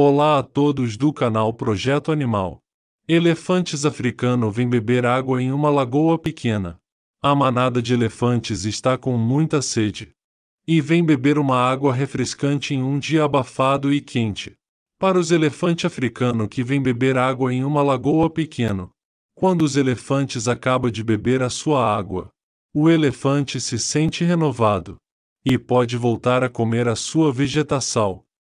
Olá a todos do canal Projeto Animal. Elefantes africano vêm beber água em uma lagoa pequena. A manada de elefantes está com muita sede. E vem beber uma água refrescante em um dia abafado e quente. Para os elefantes africanos que vêm beber água em uma lagoa pequena, Quando os elefantes acabam de beber a sua água, o elefante se sente renovado e pode voltar a comer a sua vegetação.